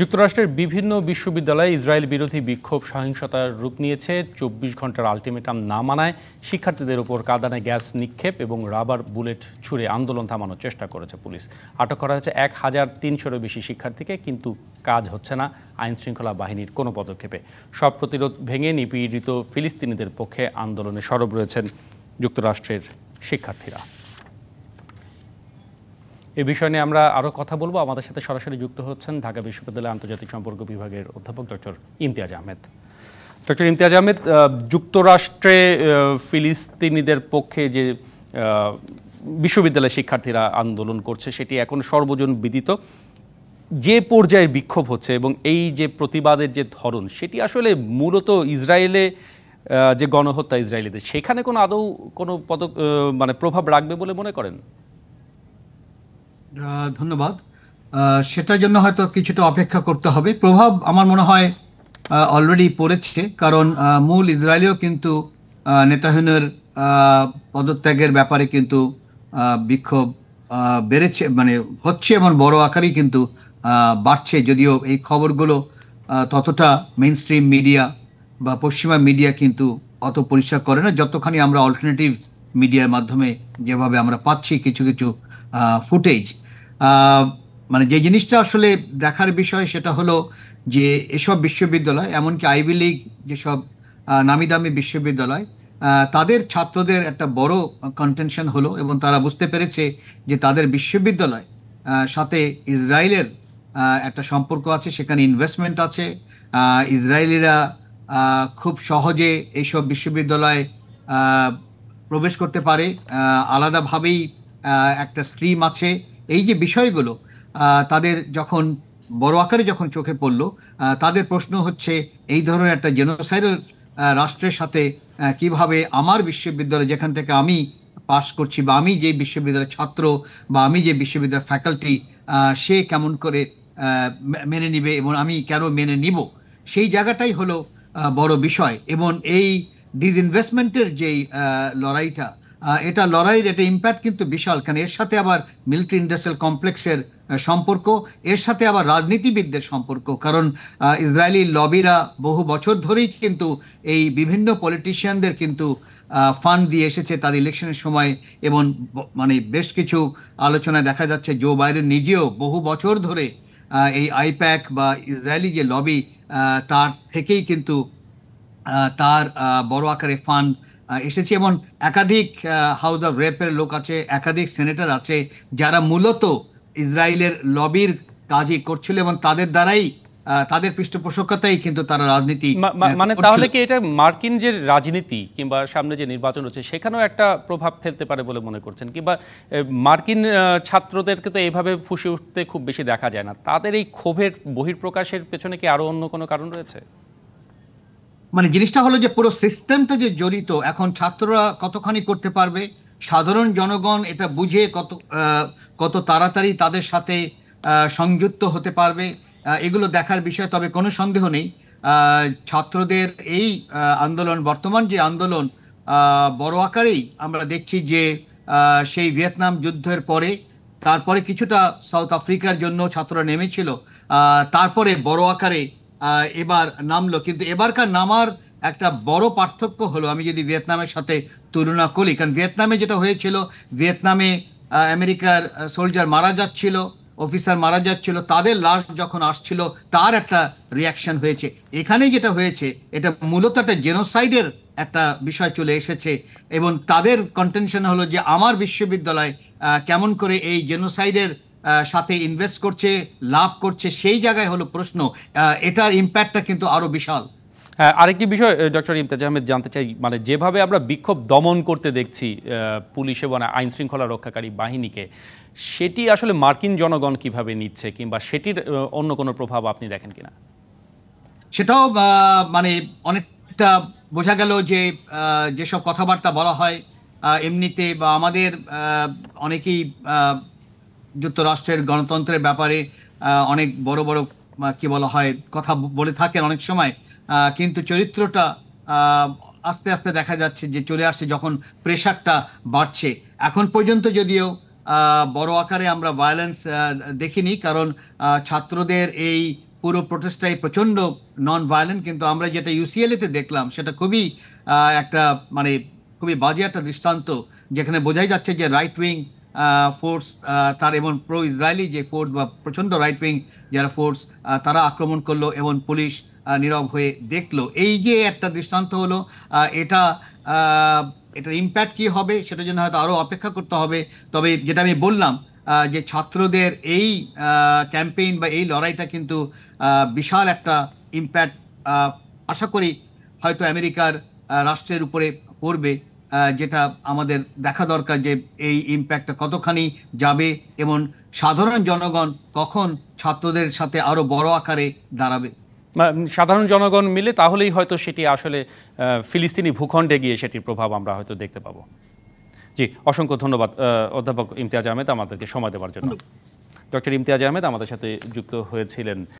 যুক্তরাষ্ট্রের বিভিন্ন বিশ্ববিদ্যালয়ে ইসরায়েল বিরোধী বিক্ষোভ সহিংসতার রূপ নিয়েছে চব্বিশ ঘন্টার আলটিমেটাম না মানায় শিক্ষার্থীদের ওপর কাদানে গ্যাস নিক্ষেপ এবং রাবার বুলেট ছুড়ে আন্দোলন থামানোর চেষ্টা করেছে পুলিশ আটক করা হয়েছে এক হাজার তিনশোরও বেশি শিক্ষার্থীকে কিন্তু কাজ হচ্ছে না আইন শৃঙ্খলা বাহিনীর কোনো পদক্ষেপে সব প্রতিরোধ ভেঙে নিপীড়িত ফিলিস্তিনিদের পক্ষে আন্দোলনে সরব রয়েছেন যুক্তরাষ্ট্রের শিক্ষার্থীরা এই বিষয় নিয়ে আমরা আরও কথা বলবো আমাদের সাথে সরাসরি যুক্ত হচ্ছেন ঢাকা বিশ্ববিদ্যালয়ের আন্তর্জাতিক সম্পর্ক বিভাগের অধ্যাপক ডক্টর ইমতিয়াজ আহমেদ ডক্টর ইমতিয়াজ আহমেদ যুক্তরাষ্ট্রে ফিলিস্তিনিদের পক্ষে যে বিশ্ববিদ্যালয়ের শিক্ষার্থীরা আন্দোলন করছে সেটি এখন সর্বজন বিদিত যে পর্যায়ের বিক্ষোভ হচ্ছে এবং এই যে প্রতিবাদের যে ধরন সেটি আসলে মূলত ইসরায়েলে যে গণহত্যা ইসরায়েলিদের সেখানে কোনো আদৌ কোনো পদক মানে প্রভাব রাখবে বলে মনে করেন ধন্যবাদ সেটার জন্য হয়তো কিছুটা অপেক্ষা করতে হবে প্রভাব আমার মনে হয় অলরেডি পড়েছে কারণ মূল ইসরায়েলিও কিন্তু নেতাহীনের পদত্যাগের ব্যাপারে কিন্তু বিক্ষোভ বেড়েছে মানে হচ্ছে এবং বড় আকারেই কিন্তু বাড়ছে যদিও এই খবরগুলো ততটা মেইন স্ট্রিম মিডিয়া বা পশ্চিমা মিডিয়া কিন্তু অত পরিষ্কার করে না যতখানি আমরা অল্টারনেটিভ মিডিয়ার মাধ্যমে যেভাবে আমরা পাচ্ছি কিছু কিছু ফুটেজ মানে যে জিনিসটা আসলে দেখার বিষয় সেটা হলো যে এসব বিশ্ববিদ্যালয় এমনকি আইভি লিগ যেসব নামি দামি বিশ্ববিদ্যালয় তাদের ছাত্রদের একটা বড় কন্টেনশন হলো এবং তারা বুঝতে পেরেছে যে তাদের বিশ্ববিদ্যালয় সাথে ইসরায়েলের একটা সম্পর্ক আছে সেখানে ইনভেস্টমেন্ট আছে ইসরায়েলিরা খুব সহজে এইসব বিশ্ববিদ্যালয়ে প্রবেশ করতে পারে আলাদাভাবেই একটা স্ট্রিম আছে এই যে বিষয়গুলো তাদের যখন বড় আকারে যখন চোখে পড়ল তাদের প্রশ্ন হচ্ছে এই ধরনের একটা জেনোসাইডাল রাষ্ট্রের সাথে কিভাবে আমার বিশ্ববিদ্যালয় যেখান থেকে আমি পাশ করছি বা আমি যে বিশ্ববিদ্যালয়ের ছাত্র বা আমি যে বিশ্ববিদ্যালয়ের ফ্যাকাল্টি সে কেমন করে মেনে নিবে এবং আমি কেন মেনে নিব সেই জায়গাটাই হলো বড় বিষয় এবং এই ইনভেস্টমেন্টের যেই লড়াইটা এটা লড়াইয়ের এটা ইম্প্যাক্ট কিন্তু বিশাল কারণ এর সাথে আবার মিলিটারি ইন্ডাস্ট্রিয়াল কমপ্লেক্সের সম্পর্ক এর সাথে আবার রাজনীতিবিদদের সম্পর্ক কারণ ইসরায়েলি লবিরা বহু বছর ধরেই কিন্তু এই বিভিন্ন পলিটিশিয়ানদের কিন্তু ফান্ড দিয়ে এসেছে তার ইলেকশনের সময় এবং মানে বেশ কিছু আলোচনায় দেখা যাচ্ছে জো বাইডেন নিজেও বহু বছর ধরে এই আইপ্যাক বা ইসরায়েলি যে লবি তার থেকেই কিন্তু তার বড় আকারে ফান্ড এসেছি এমন একাধিক হাউস অফ রেপের লোক আছে একাধিক সেনেটর আছে যারা মূলত ইসরায়েলের লবির কাজই করছিল এবং তাদের দ্বারাই তাদের পৃষ্ঠপোষকতাই কিন্তু তারা রাজনীতি মানে তাহলে কি এটা মার্কিন যে রাজনীতি কিংবা সামনে যে নির্বাচন হচ্ছে সেখানেও একটা প্রভাব ফেলতে পারে বলে মনে করছেন কিংবা মার্কিন ছাত্রদেরকে তো এইভাবে ফুসে উঠতে খুব বেশি দেখা যায় না তাদের এই ক্ষোভের বহির্প্রকাশের পেছনে কি আরও অন্য কোনো কারণ রয়েছে মানে জিনিসটা হলো যে পুরো সিস্টেমটা যে জড়িত এখন ছাত্ররা কতখানি করতে পারবে সাধারণ জনগণ এটা বুঝে কত কত তাড়াতাড়ি তাদের সাথে সংযুক্ত হতে পারবে এগুলো দেখার বিষয় তবে কোনো সন্দেহ নেই ছাত্রদের এই আন্দোলন বর্তমান যে আন্দোলন বড় আকারেই আমরা দেখছি যে সেই ভিয়েতনাম যুদ্ধের পরে তারপরে কিছুটা সাউথ আফ্রিকার জন্য ছাত্ররা নেমেছিল তারপরে বড় আকারে এবার নামলো কিন্তু এবারকার নামার একটা বড় পার্থক্য হলো আমি যদি ভিয়েতনামের সাথে তুলনা করি কারণ ভিয়েতনামে যেটা হয়েছিল ভিয়েতনামে আমেরিকার সোলজার মারা যাচ্ছিল অফিসার মারা যাচ্ছিল তাদের লাশ যখন আসছিল তার একটা রিয়াকশন হয়েছে এখানে যেটা হয়েছে এটা মূলত একটা জেনোসাইডের একটা বিষয় চলে এসেছে এবং তাদের কন্টেনশন হলো যে আমার বিশ্ববিদ্যালয় কেমন করে এই জেনোসাইডের সাথে ইনভেস্ট করছে লাভ করছে সেই জায়গায় হলো প্রশ্ন এটার ইম্প্যাক্টটা কিন্তু আরও বিশাল হ্যাঁ আরেকটি বিষয় ডক্টর ইমতাজ আহমেদ জানতে চাই মানে যেভাবে আমরা বিক্ষোভ দমন করতে দেখছি পুলিশ এবং আইন শৃঙ্খলা রক্ষাকারী বাহিনীকে সেটি আসলে মার্কিন জনগণ কিভাবে নিচ্ছে কিংবা সেটির অন্য কোনো প্রভাব আপনি দেখেন কিনা সেটাও মানে অনেকটা বোঝা গেল যে যেসব কথাবার্তা বলা হয় এমনিতে বা আমাদের অনেকেই যুক্তরাষ্ট্রের গণতন্ত্রের ব্যাপারে অনেক বড় বড় কি বলা হয় কথা বলে থাকেন অনেক সময় কিন্তু চরিত্রটা আস্তে আস্তে দেখা যাচ্ছে যে চলে আসছে যখন প্রেশারটা বাড়ছে এখন পর্যন্ত যদিও বড় আকারে আমরা ভায়োলেন্স দেখিনি কারণ ছাত্রদের এই পুরো প্রোটেস্টটাই প্রচণ্ড নন ভায়োলেন্ট কিন্তু আমরা যেটা ইউসিএলএতে e দেখলাম সেটা খুবই একটা মানে খুবই বাজে একটা দৃষ্টান্ত যেখানে বোঝাই যাচ্ছে যে রাইট উইং ফোর্স তার এবং প্রো ইসরায়েলি যে ফোর্স বা প্রচণ্ড রাইট উইং যারা ফোর্স তারা আক্রমণ করলো এবং পুলিশ নীরব হয়ে দেখলো এই যে একটা দৃষ্টান্ত হলো এটা এটার ইম্প্যাক্ট কী হবে সেটার জন্য হয়তো আরও অপেক্ষা করতে হবে তবে যেটা আমি বললাম যে ছাত্রদের এই ক্যাম্পেইন বা এই লড়াইটা কিন্তু বিশাল একটা ইম্প্যাক্ট আশা করি হয়তো আমেরিকার রাষ্ট্রের উপরে পড়বে যেটা আমাদের দেখা দরকার যে এই ইম্প্যাক্টটা কতখানি যাবে এবং সাধারণ জনগণ কখন ছাত্রদের সাথে আরও বড় আকারে দাঁড়াবে সাধারণ জনগণ মিলে তাহলেই হয়তো সেটি আসলে ফিলিস্তিনি ভূখণ্ডে গিয়ে সেটির প্রভাব আমরা হয়তো দেখতে পাবো জি অসংখ্য ধন্যবাদ অধ্যাপক ইমতিয়াজ আহমেদ আমাদেরকে সময় দেওয়ার জন্য ডক্টর ইমতিয়াজ আহমেদ আমাদের সাথে যুক্ত হয়েছিলেন